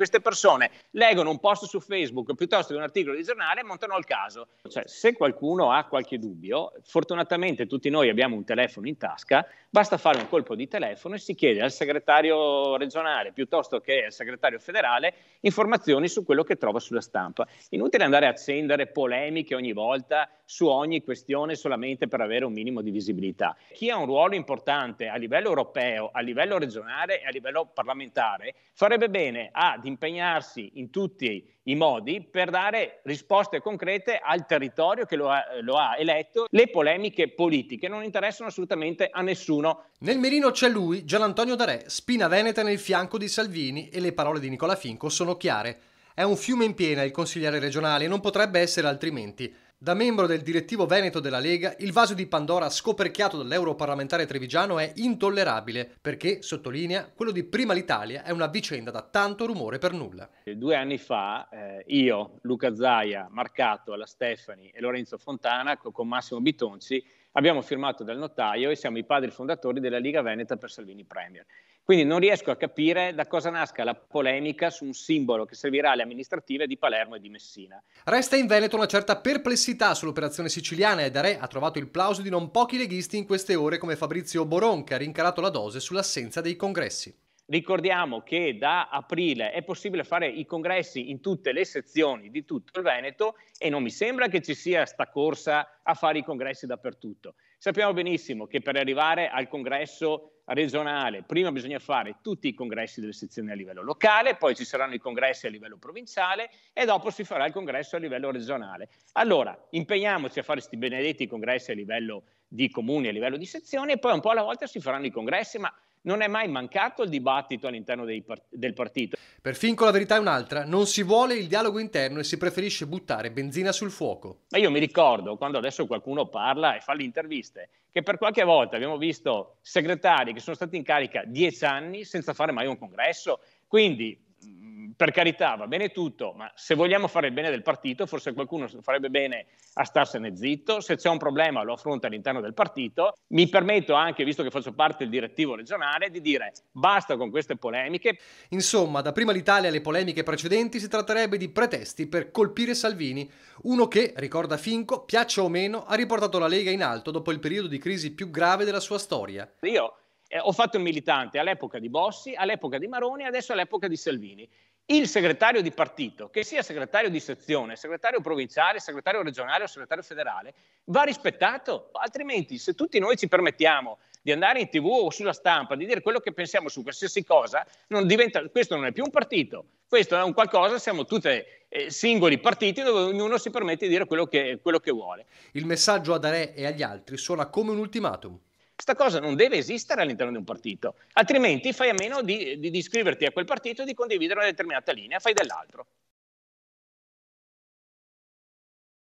Queste persone leggono un post su Facebook piuttosto che un articolo di giornale e montano il caso. Cioè, se qualcuno ha qualche dubbio, fortunatamente tutti noi abbiamo un telefono in tasca, basta fare un colpo di telefono e si chiede al segretario regionale piuttosto che al segretario federale informazioni su quello che trova sulla stampa. Inutile andare a accendere polemiche ogni volta su ogni questione solamente per avere un minimo di visibilità. Chi ha un ruolo importante a livello europeo, a livello regionale e a livello parlamentare farebbe bene a dimostrare impegnarsi in tutti i modi per dare risposte concrete al territorio che lo ha, lo ha eletto. Le polemiche politiche non interessano assolutamente a nessuno. Nel mirino c'è lui, Gianantonio Darè, spina veneta nel fianco di Salvini e le parole di Nicola Finco sono chiare. È un fiume in piena il consigliere regionale, non potrebbe essere altrimenti. Da membro del direttivo veneto della Lega, il vaso di Pandora scoperchiato dall'europarlamentare trevigiano è intollerabile perché, sottolinea, quello di Prima l'Italia è una vicenda da tanto rumore per nulla. Eh, due anni fa eh, io, Luca Zaia, Marcato, la Stefani e Lorenzo Fontana con Massimo Bitonci abbiamo firmato dal notaio e siamo i padri fondatori della Liga Veneta per Salvini Premier. Quindi non riesco a capire da cosa nasca la polemica su un simbolo che servirà alle amministrative di Palermo e di Messina. Resta in Veneto una certa perplessità sull'operazione siciliana e da Re ha trovato il plauso di non pochi leghisti in queste ore come Fabrizio Boron che ha rincarato la dose sull'assenza dei congressi. Ricordiamo che da aprile è possibile fare i congressi in tutte le sezioni di tutto il Veneto e non mi sembra che ci sia sta corsa a fare i congressi dappertutto. Sappiamo benissimo che per arrivare al congresso regionale, prima bisogna fare tutti i congressi delle sezioni a livello locale, poi ci saranno i congressi a livello provinciale e dopo si farà il congresso a livello regionale. Allora, impegniamoci a fare questi benedetti congressi a livello di comuni, a livello di sezioni e poi un po' alla volta si faranno i congressi, ma non è mai mancato il dibattito all'interno part- del partito. Perfino la verità è un'altra, non si vuole il dialogo interno e si preferisce buttare benzina sul fuoco. Ma io mi ricordo quando adesso qualcuno parla e fa le interviste, che per qualche volta abbiamo visto segretari che sono stati in carica dieci anni senza fare mai un congresso, quindi per carità va bene tutto, ma se vogliamo fare il bene del partito, forse qualcuno farebbe bene a starsene zitto, se c'è un problema lo affronta all'interno del partito. Mi permetto anche, visto che faccio parte del direttivo regionale, di dire basta con queste polemiche. Insomma, da prima l'Italia alle polemiche precedenti si tratterebbe di pretesti per colpire Salvini, uno che, ricorda Finco, piaccia o meno, ha riportato la Lega in alto dopo il periodo di crisi più grave della sua storia. Io eh, ho fatto il militante all'epoca di Bossi, all'epoca di Maroni e adesso all'epoca di Salvini il segretario di partito, che sia segretario di sezione, segretario provinciale, segretario regionale o segretario federale, va rispettato, altrimenti se tutti noi ci permettiamo di andare in tv o sulla stampa, di dire quello che pensiamo su qualsiasi cosa, non diventa, questo non è più un partito, questo è un qualcosa, siamo tutti eh, singoli partiti dove ognuno si permette di dire quello che, quello che vuole. Il messaggio a Dare e agli altri suona come un ultimatum. Questa cosa non deve esistere all'interno di un partito, altrimenti fai a meno di, di, iscriverti a quel partito e di condividere una determinata linea, fai dell'altro.